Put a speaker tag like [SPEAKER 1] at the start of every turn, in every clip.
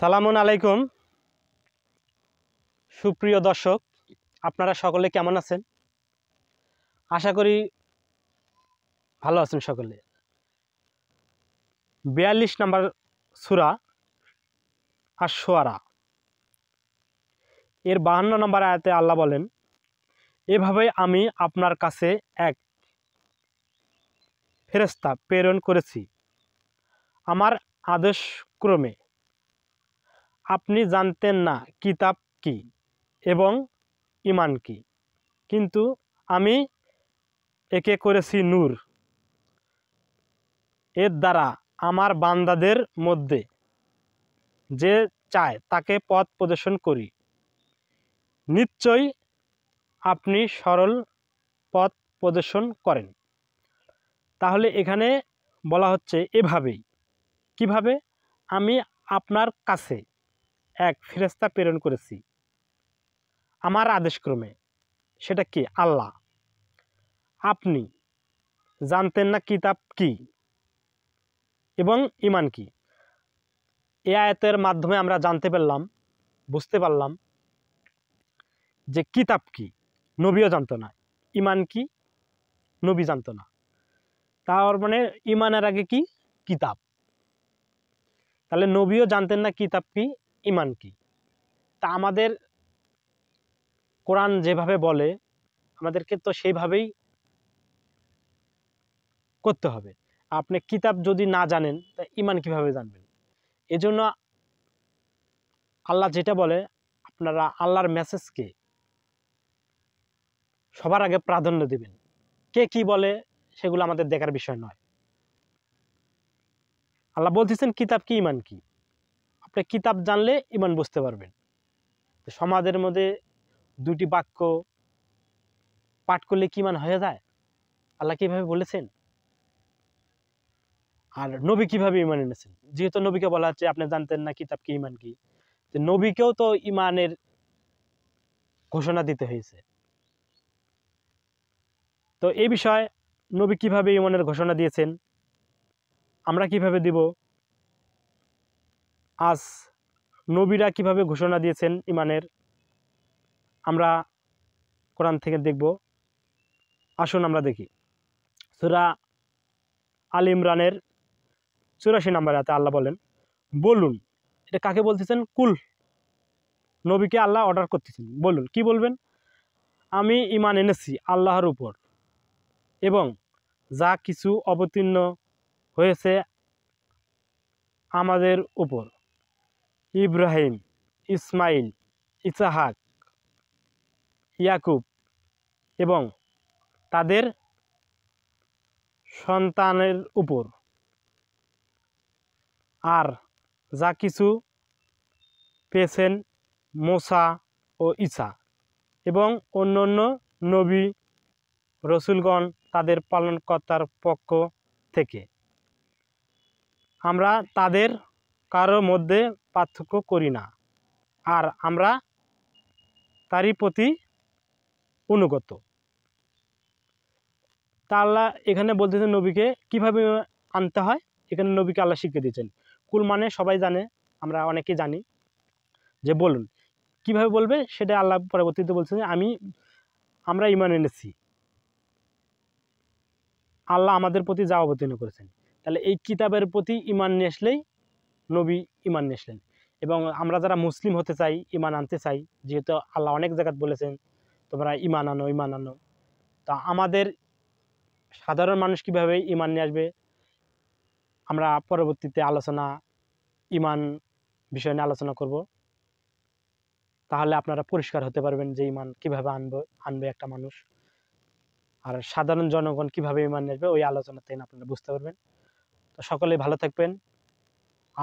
[SPEAKER 1] সালামুন আলাইকুম সুপ্রিয় দর্শক আপনারা সকলে কেমন আছেন আশা করি ভালো আছেন সকলে বিয়াল্লিশ নাম্বার সুরা আর সোয়ারা এর বাহান্ন নম্বর আয়াতে আল্লাহ বলেন এভাবে আমি আপনার কাছে এক ফেরস্তা প্রেরণ করেছি আমার ক্রমে আপনি জানতেন না কিতাব কি এবং ইমান কি কিন্তু আমি একে করেছি নূর এর দ্বারা আমার বান্দাদের মধ্যে যে চায় তাকে পথ প্রদর্শন করি নিশ্চয়ই আপনি সরল পথ প্রদর্শন করেন তাহলে এখানে বলা হচ্ছে এভাবেই কিভাবে আমি আপনার কাছে এক ফেরেস্তা প্রেরণ করেছি আমার আদেশক্রমে সেটা কি আল্লাহ আপনি জানতেন না কিতাব কি এবং ইমান কি এ আয়তের মাধ্যমে আমরা জানতে পারলাম বুঝতে পারলাম যে কিতাব কি নবীও জানতো না ইমান কি নবী জানতো না তার মানে ইমানের আগে কি কিতাব তাহলে নবীও জানতেন না কিতাব কি ইমান কি তা আমাদের কোরআন যেভাবে বলে আমাদেরকে তো সেইভাবেই করতে হবে আপনি কিতাব যদি না জানেন তা ইমান কিভাবে জানবেন এজন্য আল্লাহ যেটা বলে আপনারা আল্লাহর মেসেজকে সবার আগে প্রাধান্য দেবেন কে কি বলে সেগুলো আমাদের দেখার বিষয় নয় আল্লাহ বলতেছেন কিতাব কি ইমান কি একটা কিতাব জানলে ইমান বুঝতে পারবেন সমাজের মধ্যে দুটি বাক্য পাঠ করলে কিমান হয়ে যায় আল্লাহ কীভাবে বলেছেন আর নবী কিভাবে ইমান এনেছেন যেহেতু নবীকে বলা হচ্ছে আপনি জানতেন না কিতাব কি ইমান কি নবীকেও তো ইমানের ঘোষণা দিতে হয়েছে তো এই বিষয়ে নবী কিভাবে ইমানের ঘোষণা দিয়েছেন আমরা কিভাবে দিব আজ নবীরা কিভাবে ঘোষণা দিয়েছেন ইমানের আমরা কোরআন থেকে দেখব আসুন আমরা দেখি সুরা আল ইমরানের চুরাশি নাম্বার হাতে আল্লাহ বলেন বলুন এটা কাকে বলতেছেন কুল নবীকে আল্লাহ অর্ডার করতেছেন বলুন কি বলবেন আমি ইমান এনেছি আল্লাহর উপর এবং যা কিছু অবতীর্ণ হয়েছে আমাদের উপর ইব্রাহিম ইসমাইল ইসাহাক ইয়াকুব এবং তাদের সন্তানের উপর আর যা কিছু পেয়েছেন মোসা ও ইসা এবং অন্য অন্য নবী রসুলগণ তাদের পালনকর্তার পক্ষ থেকে আমরা তাদের কারোর মধ্যে পার্থক্য করি না আর আমরা তারই প্রতি অনুগত তা আল্লাহ এখানে বলতেছেন নবীকে কিভাবে আনতে হয় এখানে নবীকে আল্লাহ শিখিয়ে দিয়েছেন কুল মানে সবাই জানে আমরা অনেকে জানি যে বলুন কিভাবে বলবে সেটা আল্লাহ পরবর্তীতে বলছেন আমি আমরা ইমান এনেছি আল্লাহ আমাদের প্রতি যা অবতীর্ণ করেছেন তাহলে এই কিতাবের প্রতি ইমান নিয়ে আসলেই নবী ইমান নিয়েছিলেন এবং আমরা যারা মুসলিম হতে চাই ইমান আনতে চাই যেহেতু আল্লাহ অনেক জায়গাত বলেছেন তোমরা ইমান আনো ইমান আনো তা আমাদের সাধারণ মানুষ কীভাবে ইমান নিয়ে আসবে আমরা পরবর্তীতে আলোচনা ইমান বিষয় নিয়ে আলোচনা করব তাহলে আপনারা পরিষ্কার হতে পারবেন যে ইমান কিভাবে আনবে আনবে একটা মানুষ আর সাধারণ জনগণ কিভাবে ইমান নিয়ে আসবে ওই আলোচনাতে আপনারা বুঝতে পারবেন তো সকলে ভালো থাকবেন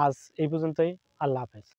[SPEAKER 1] আজ এই পর্যন্তই আল্লাহ হাফেজ